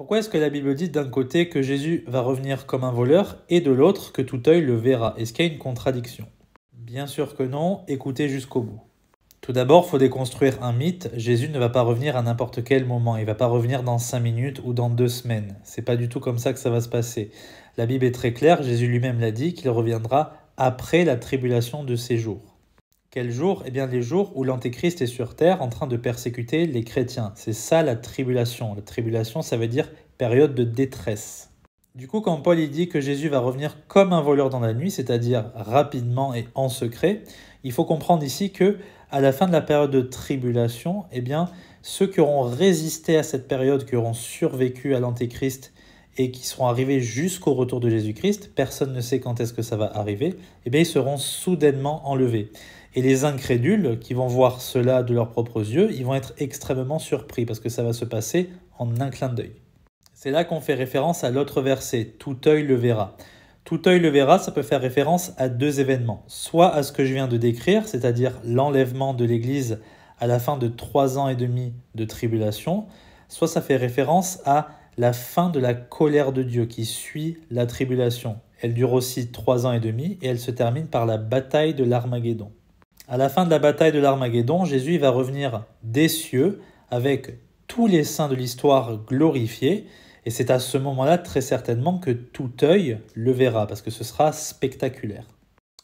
Pourquoi est-ce que la Bible dit d'un côté que Jésus va revenir comme un voleur et de l'autre que tout œil le verra Est-ce qu'il y a une contradiction Bien sûr que non, écoutez jusqu'au bout. Tout d'abord, faut déconstruire un mythe. Jésus ne va pas revenir à n'importe quel moment. Il va pas revenir dans 5 minutes ou dans 2 semaines. C'est pas du tout comme ça que ça va se passer. La Bible est très claire. Jésus lui-même l'a dit qu'il reviendra après la tribulation de ses jours. Quels jours Eh bien les jours où l'Antéchrist est sur terre en train de persécuter les chrétiens. C'est ça la tribulation. La tribulation, ça veut dire période de détresse. Du coup, quand Paul dit que Jésus va revenir comme un voleur dans la nuit, c'est-à-dire rapidement et en secret, il faut comprendre ici que à la fin de la période de tribulation, eh bien, ceux qui auront résisté à cette période, qui auront survécu à l'Antéchrist et qui seront arrivés jusqu'au retour de Jésus-Christ, personne ne sait quand est-ce que ça va arriver, eh bien, ils seront soudainement enlevés. Et les incrédules qui vont voir cela de leurs propres yeux, ils vont être extrêmement surpris parce que ça va se passer en un clin d'œil. C'est là qu'on fait référence à l'autre verset, tout œil le verra. Tout œil le verra, ça peut faire référence à deux événements, soit à ce que je viens de décrire, c'est-à-dire l'enlèvement de l'Église à la fin de trois ans et demi de tribulation, soit ça fait référence à la fin de la colère de Dieu qui suit la tribulation. Elle dure aussi trois ans et demi et elle se termine par la bataille de l'Armageddon. À la fin de la bataille de l'Armageddon, Jésus va revenir des cieux avec tous les saints de l'histoire glorifiés. Et c'est à ce moment-là très certainement que tout œil le verra, parce que ce sera spectaculaire.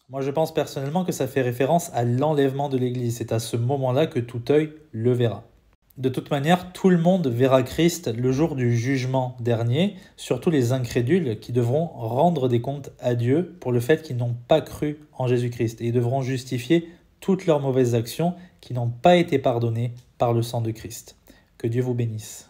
Moi je pense personnellement que ça fait référence à l'enlèvement de l'Église. C'est à ce moment-là que tout œil le verra. De toute manière, tout le monde verra Christ le jour du jugement dernier, surtout les incrédules qui devront rendre des comptes à Dieu pour le fait qu'ils n'ont pas cru en Jésus-Christ. Et ils devront justifier toutes leurs mauvaises actions qui n'ont pas été pardonnées par le sang de Christ. Que Dieu vous bénisse.